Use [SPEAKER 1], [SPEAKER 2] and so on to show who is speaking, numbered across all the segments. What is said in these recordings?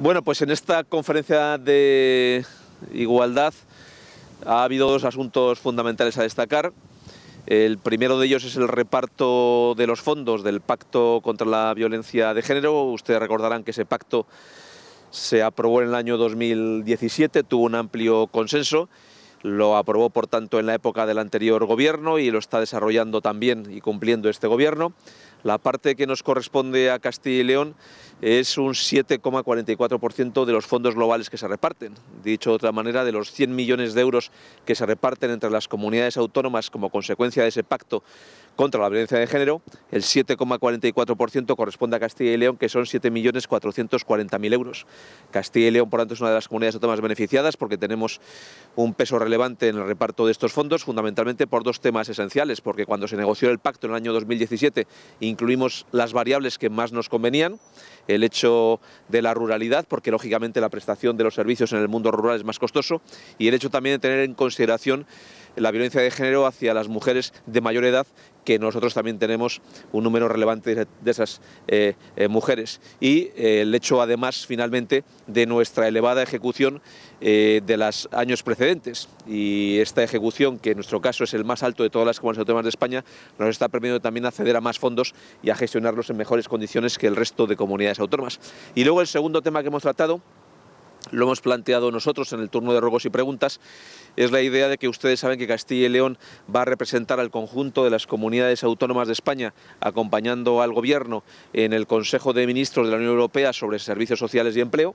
[SPEAKER 1] Bueno, pues en esta conferencia de igualdad ha habido dos asuntos fundamentales a destacar. El primero de ellos es el reparto de los fondos del Pacto contra la Violencia de Género. Ustedes recordarán que ese pacto se aprobó en el año 2017, tuvo un amplio consenso, lo aprobó por tanto en la época del anterior gobierno y lo está desarrollando también y cumpliendo este gobierno. La parte que nos corresponde a Castilla y León es un 7,44% de los fondos globales que se reparten. Dicho de otra manera, de los 100 millones de euros que se reparten entre las comunidades autónomas como consecuencia de ese pacto contra la violencia de género, el 7,44% corresponde a Castilla y León, que son 7.440.000 euros. Castilla y León, por tanto, es una de las comunidades autónomas beneficiadas porque tenemos un peso relevante en el reparto de estos fondos, fundamentalmente por dos temas esenciales, porque cuando se negoció el pacto en el año 2017 incluimos las variables que más nos convenían, el hecho de la ruralidad, porque lógicamente la prestación de los servicios en el mundo rural es más costoso, y el hecho también de tener en consideración la violencia de género hacia las mujeres de mayor edad, que nosotros también tenemos un número relevante de esas eh, eh, mujeres. Y eh, el hecho, además, finalmente, de nuestra elevada ejecución de los años precedentes. Y esta ejecución, que en nuestro caso es el más alto de todas las comunidades autónomas de España, nos está permitiendo también acceder a más fondos y a gestionarlos en mejores condiciones que el resto de comunidades autónomas. Y luego el segundo tema que hemos tratado lo hemos planteado nosotros en el turno de ruegos y preguntas, es la idea de que ustedes saben que Castilla y León va a representar al conjunto de las comunidades autónomas de España, acompañando al Gobierno en el Consejo de Ministros de la Unión Europea sobre Servicios Sociales y Empleo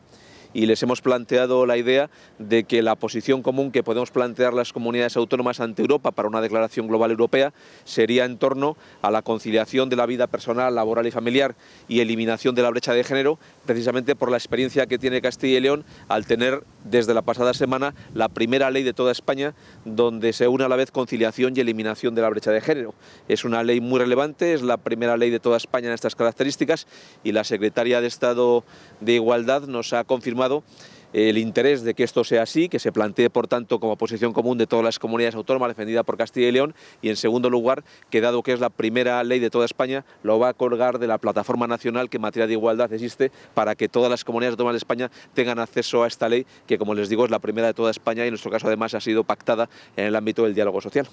[SPEAKER 1] y les hemos planteado la idea de que la posición común que podemos plantear las comunidades autónomas ante Europa para una declaración global europea sería en torno a la conciliación de la vida personal, laboral y familiar y eliminación de la brecha de género, precisamente por la experiencia que tiene Castilla y León al tener desde la pasada semana la primera ley de toda España donde se une a la vez conciliación y eliminación de la brecha de género. Es una ley muy relevante, es la primera ley de toda España en estas características y la secretaria de Estado de Igualdad nos ha confirmado el interés de que esto sea así, que se plantee, por tanto, como posición común de todas las comunidades autónomas defendida por Castilla y León, y en segundo lugar, que dado que es la primera ley de toda España, lo va a colgar de la plataforma nacional que en materia de igualdad existe para que todas las comunidades autónomas de España tengan acceso a esta ley, que como les digo es la primera de toda España y en nuestro caso además ha sido pactada en el ámbito del diálogo social.